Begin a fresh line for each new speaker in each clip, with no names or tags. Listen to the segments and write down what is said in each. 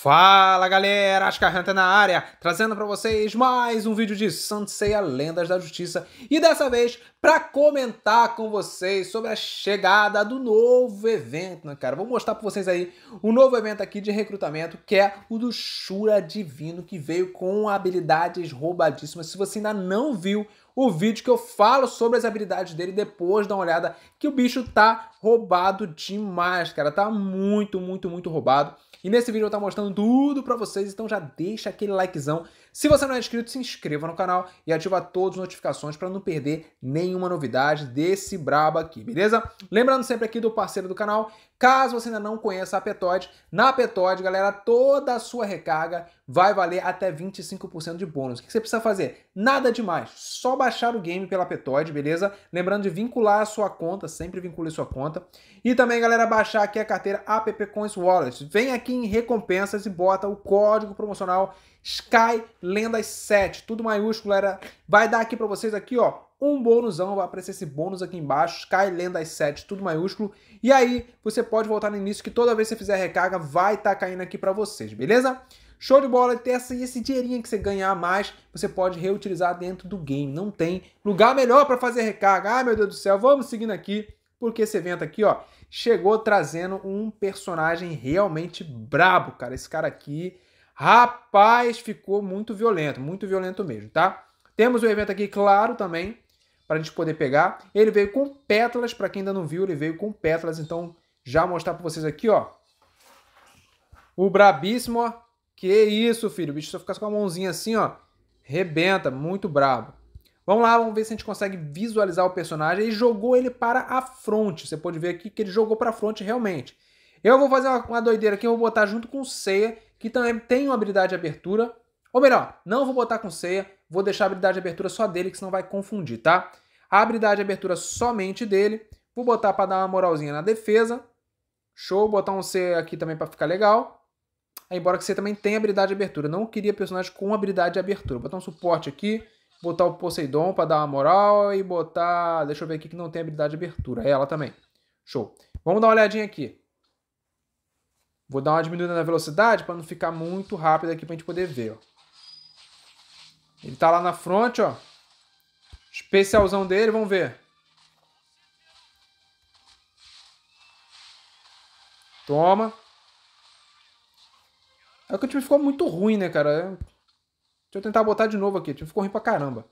Fala galera, Ascarranta é na área, trazendo para vocês mais um vídeo de Sanseia Lendas da Justiça e dessa vez para comentar com vocês sobre a chegada do novo evento, né, cara? Vou mostrar para vocês aí o um novo evento aqui de recrutamento que é o do Shura Divino que veio com habilidades roubadíssimas. Se você ainda não viu o vídeo que eu falo sobre as habilidades dele depois, dá uma olhada que o bicho tá roubado demais, cara, tá muito, muito, muito roubado. E nesse vídeo eu vou tá mostrando tudo para vocês, então já deixa aquele likezão. Se você não é inscrito, se inscreva no canal e ativa todas as notificações para não perder nenhuma novidade desse brabo aqui, beleza? Lembrando sempre aqui do parceiro do canal, caso você ainda não conheça a Petoid, na Petoid, galera, toda a sua recarga vai valer até 25% de bônus. O que você precisa fazer? Nada demais, só baixar o game pela Petoid, beleza? Lembrando de vincular a sua conta, sempre vincule sua conta. E também, galera, baixar aqui a carteira App Coins Wallet. Vem aqui em recompensas e bota o código promocional Sky Lendas 7, tudo maiúsculo, galera. Vai dar aqui para vocês aqui, ó, um bônusão, vai aparecer esse bônus aqui embaixo, Sky Lendas 7, tudo maiúsculo. E aí, você pode voltar no início que toda vez que você fizer recarga, vai estar tá caindo aqui para vocês, beleza? Show de bola ter essa, esse dinheirinho que você ganhar a mais, você pode reutilizar dentro do game. Não tem lugar melhor para fazer recarga. Ai, meu Deus do céu, vamos seguindo aqui, porque esse evento aqui, ó, chegou trazendo um personagem realmente brabo, cara. Esse cara aqui, rapaz, ficou muito violento, muito violento mesmo, tá? Temos o um evento aqui, claro, também, para a gente poder pegar. Ele veio com pétalas, para quem ainda não viu, ele veio com pétalas, então já mostrar para vocês aqui, ó. O brabíssimo, ó. Que isso, filho. O bicho eu ficasse com a mãozinha assim, ó. Rebenta, muito brabo. Vamos lá, vamos ver se a gente consegue visualizar o personagem. Ele jogou ele para a fronte. Você pode ver aqui que ele jogou para a fronte realmente. Eu vou fazer uma, doideira aqui, eu vou botar junto com o Seiya, que também tem uma habilidade de abertura. Ou melhor, não vou botar com Seiya, vou deixar a habilidade de abertura só dele, que senão vai confundir, tá? A habilidade de abertura somente dele. Vou botar para dar uma moralzinha na defesa. Show, botar um C aqui também para ficar legal embora que você também tenha habilidade de abertura. não queria personagem com habilidade de abertura. Botar um suporte aqui, botar o Poseidon para dar uma moral e botar... Deixa eu ver aqui que não tem habilidade de abertura. É ela também. Show. Vamos dar uma olhadinha aqui. Vou dar uma diminuída na velocidade para não ficar muito rápido aqui para a gente poder ver. Ó. Ele tá lá na frente, ó. Especialzão dele, vamos ver. Toma. É que o time ficou muito ruim, né, cara? É. Deixa eu tentar botar de novo aqui. O time ficou ruim pra caramba.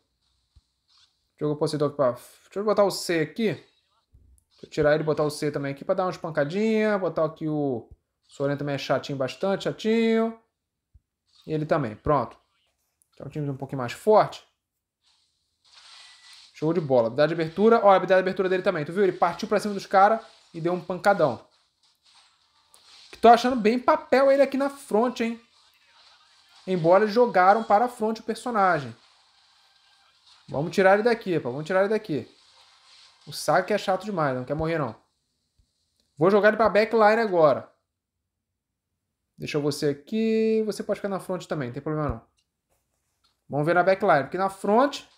Jogou Poseidon pra... Deixa eu botar o C aqui. Deixa eu tirar ele e botar o C também aqui pra dar umas pancadinhas. Botar aqui o... O Soren também é chatinho bastante, chatinho. E ele também, pronto. Então o time é um pouquinho mais forte. Show de bola. Habilidade de abertura. Olha a habilidade de abertura dele também. Tu viu? Ele partiu pra cima dos caras e deu um pancadão. Que tô achando bem papel ele aqui na frente, hein? Embora jogaram para a frente o personagem. Vamos tirar ele daqui, pá. Vamos tirar ele daqui. O saco é chato demais, não quer morrer, não. Vou jogar ele pra backline agora. Deixa você aqui. Você pode ficar na frente também, não tem problema não. Vamos ver na backline. Porque na frente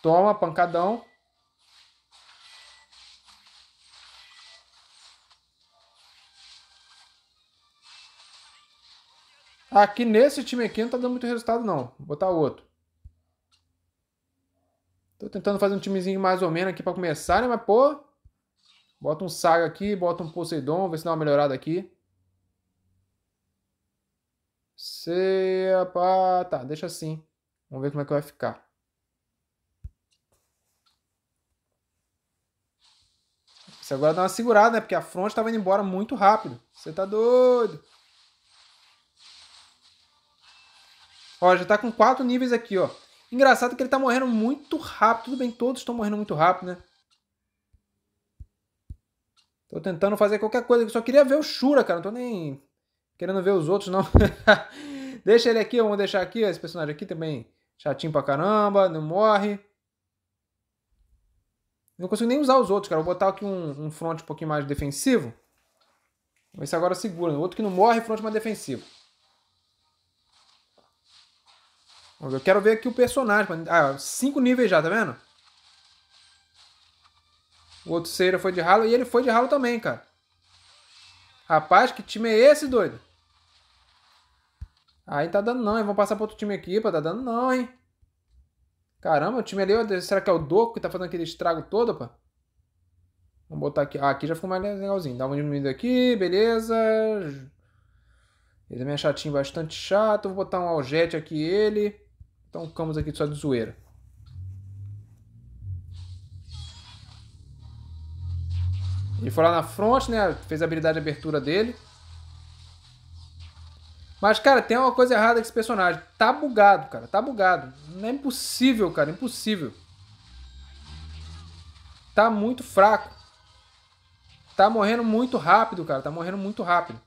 Toma, pancadão. Aqui nesse time aqui não tá dando muito resultado, não. Vou botar outro. Tô tentando fazer um timezinho mais ou menos aqui pra começar, né? Mas, pô... Bota um Saga aqui, bota um Poseidon, ver se dá uma melhorada aqui. Sepa... Tá, deixa assim. Vamos ver como é que vai ficar. Isso agora dá uma segurada, né? Porque a fronte tava indo embora muito rápido. Você tá doido. Ó, já tá com quatro níveis aqui, ó. Engraçado que ele tá morrendo muito rápido. Tudo bem, todos estão morrendo muito rápido, né? Tô tentando fazer qualquer coisa. Eu só queria ver o Shura, cara. Não tô nem querendo ver os outros, não. Deixa ele aqui, vamos deixar aqui. Ó, esse personagem aqui também chatinho pra caramba, não morre. Não consigo nem usar os outros, cara. Vou botar aqui um, um front um pouquinho mais defensivo. vamos ver se agora segura. Outro que não morre, front mais defensivo. Eu quero ver aqui o personagem. Ah, cinco níveis já, tá vendo? O outro Seira foi de ralo e ele foi de ralo também, cara. Rapaz, que time é esse, doido? Aí tá dando não, hein? Vamos passar pro outro time aqui, pô. Tá dando não, hein? Caramba, o time ali, será que é o Doco que tá fazendo aquele estrago todo, pô? Vamos botar aqui. Ah, aqui já ficou mais legalzinho. Dá uma diminuída aqui, beleza. Ele é meio chatinho, bastante chato. Vou botar um algete aqui, ele. Então ficamos aqui só de zoeira. Ele foi lá na front, né? Fez a habilidade de abertura dele. Mas, cara, tem uma coisa errada com esse personagem. Tá bugado, cara. Tá bugado. Não é impossível, cara. Impossível. Tá muito fraco. Tá morrendo muito rápido, cara. Tá morrendo muito rápido.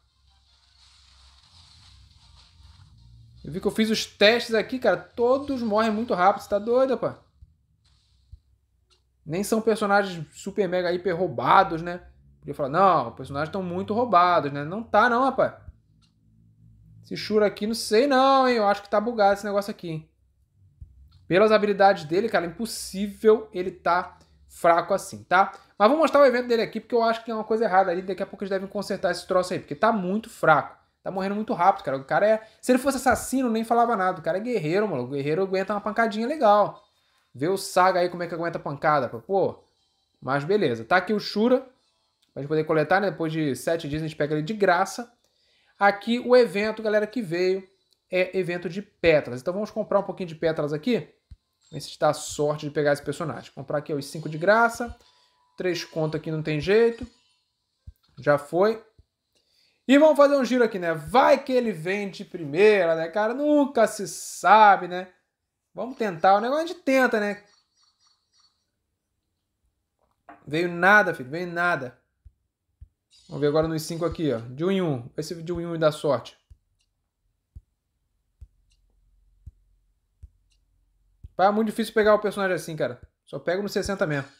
Eu vi que eu fiz os testes aqui, cara. Todos morrem muito rápido. Você tá doida, pá? Nem são personagens super, mega, hiper roubados, né? Podia falar, não, os personagens estão muito roubados, né? Não tá, não, rapaz. Esse Shura aqui, não sei não, hein? Eu acho que tá bugado esse negócio aqui, hein? Pelas habilidades dele, cara, é impossível ele tá fraco assim, tá? Mas vou mostrar o evento dele aqui, porque eu acho que tem uma coisa errada ali. Daqui a pouco eles devem consertar esse troço aí, porque tá muito fraco. Tá morrendo muito rápido, cara. O cara é. Se ele fosse assassino, nem falava nada. O cara é guerreiro, mano. O guerreiro aguenta uma pancadinha legal. Vê o Saga aí como é que aguenta a pancada, pô. Mas beleza. Tá aqui o Shura. Pra gente poder coletar, né? Depois de sete dias a gente pega ele de graça. Aqui o evento, galera, que veio é evento de pétalas. Então vamos comprar um pouquinho de pétalas aqui. Ver se dá sorte de pegar esse personagem. Comprar aqui os cinco de graça. Três conto aqui não tem jeito. Já foi. E vamos fazer um giro aqui, né? Vai que ele vem de primeira, né, cara? Nunca se sabe, né? Vamos tentar. O negócio a gente tenta, né? Veio nada, filho. Veio nada. Vamos ver agora nos 5 aqui, ó. De 1 um em 1. Um. Ver se de 1 um em 1 um dá sorte. Pá, é muito difícil pegar o personagem assim, cara. Só pego no 60 mesmo.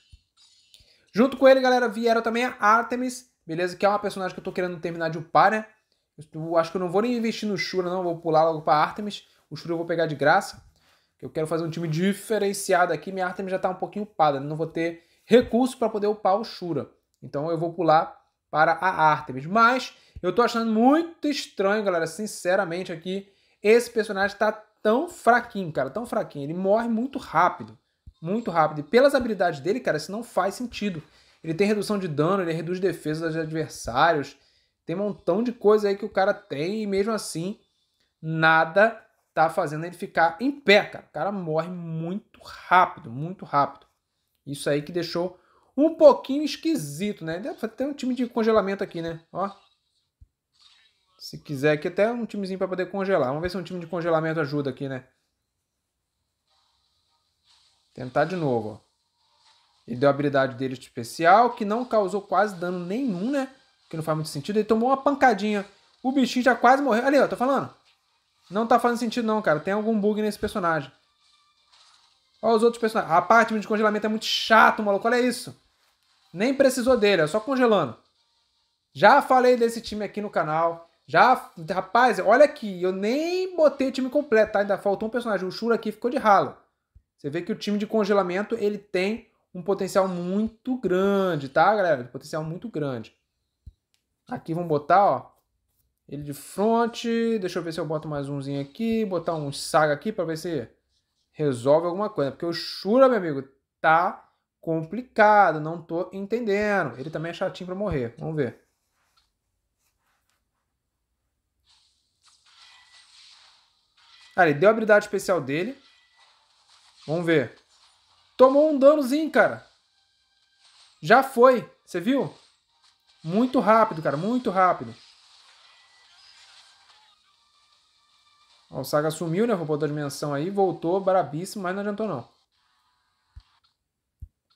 Junto com ele, galera, vieram também a Artemis Beleza? Que é uma personagem que eu tô querendo terminar de upar, né? Eu acho que eu não vou nem investir no Shura, não. Vou pular logo pra Artemis. O Shura eu vou pegar de graça. Eu quero fazer um time diferenciado aqui. Minha Artemis já tá um pouquinho upada. Né? Não vou ter recurso para poder upar o Shura. Então eu vou pular para a Artemis. Mas eu tô achando muito estranho, galera. Sinceramente, aqui. Esse personagem tá tão fraquinho, cara. Tão fraquinho. Ele morre muito rápido. Muito rápido. E pelas habilidades dele, cara, isso não faz sentido. Ele tem redução de dano, ele reduz defesa dos adversários. Tem um montão de coisa aí que o cara tem e mesmo assim nada tá fazendo ele ficar em pé, cara. O cara morre muito rápido, muito rápido. Isso aí que deixou um pouquinho esquisito, né? Deve ter um time de congelamento aqui, né? Ó. Se quiser aqui até um timezinho para poder congelar. Vamos ver se um time de congelamento ajuda aqui, né? Tentar de novo, ó. Ele deu a habilidade dele especial, que não causou quase dano nenhum, né? Que não faz muito sentido. Ele tomou uma pancadinha. O bichinho já quase morreu. Ali, ó, tô falando. Não tá fazendo sentido, não, cara. Tem algum bug nesse personagem. Olha os outros personagens. A parte de congelamento é muito chato, maluco. Olha isso. Nem precisou dele, é só congelando. Já falei desse time aqui no canal. Já, rapaz, olha aqui, eu nem botei o time completo, tá? Ainda faltou um personagem. O Shura aqui ficou de ralo. Você vê que o time de congelamento, ele tem um potencial muito grande, tá, galera? potencial muito grande. Aqui vamos botar, ó, ele de fronte. Deixa eu ver se eu boto mais umzinho aqui, botar um saga aqui para ver se resolve alguma coisa. Né? Porque o Shura, meu amigo, tá complicado, não tô entendendo. Ele também é chatinho para morrer. Vamos ver. Ah, ele deu a habilidade especial dele. Vamos ver. Tomou um danozinho, cara. Já foi. Você viu? Muito rápido, cara. Muito rápido. Ó, o Saga sumiu, né? Roubou da dimensão aí. Voltou, brabíssimo, mas não adiantou não.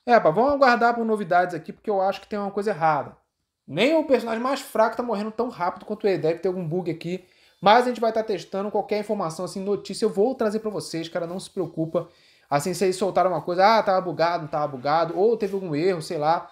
É, pá, vamos aguardar por novidades aqui, porque eu acho que tem uma coisa errada. Nem o personagem mais fraco tá morrendo tão rápido quanto ele. Deve ter algum bug aqui. Mas a gente vai estar tá testando qualquer informação, assim, notícia. Eu vou trazer para vocês, cara. Não se preocupa. Assim, se eles soltaram uma coisa, ah, tava bugado, não tava bugado, ou teve algum erro, sei lá.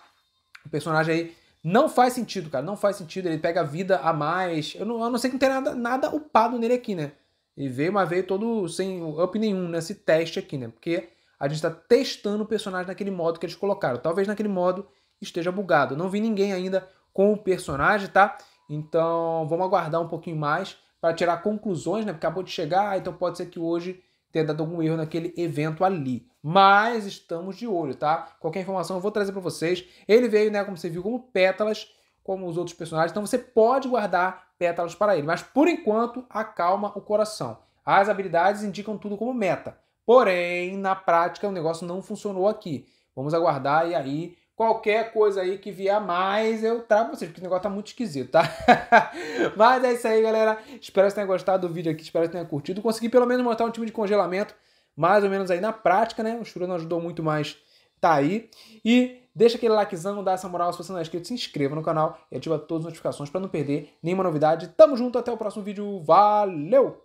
O personagem aí não faz sentido, cara. Não faz sentido. Ele pega vida a mais. Eu não, eu não sei que não tem nada, nada upado nele aqui, né? Ele veio, mas veio todo sem up nenhum nesse teste aqui, né? Porque a gente está testando o personagem naquele modo que eles colocaram. Talvez naquele modo esteja bugado. não vi ninguém ainda com o personagem, tá? Então vamos aguardar um pouquinho mais para tirar conclusões, né? Porque acabou de chegar, então pode ser que hoje ter dado algum erro naquele evento ali. Mas estamos de olho, tá? Qualquer informação eu vou trazer para vocês. Ele veio, né, como você viu, como pétalas, como os outros personagens. Então você pode guardar pétalas para ele. Mas por enquanto, acalma o coração. As habilidades indicam tudo como meta. Porém, na prática, o negócio não funcionou aqui. Vamos aguardar e aí Qualquer coisa aí que vier mais, eu trago vocês, porque o negócio tá muito esquisito, tá? Mas é isso aí, galera. Espero que vocês tenham gostado do vídeo aqui, espero que tenham curtido. Consegui pelo menos montar um time de congelamento, mais ou menos aí na prática, né? O Shura não ajudou muito, mais tá aí. E deixa aquele likezão, dá essa moral. Se você não é inscrito, se inscreva no canal e ativa todas as notificações para não perder nenhuma novidade. Tamo junto, até o próximo vídeo. Valeu!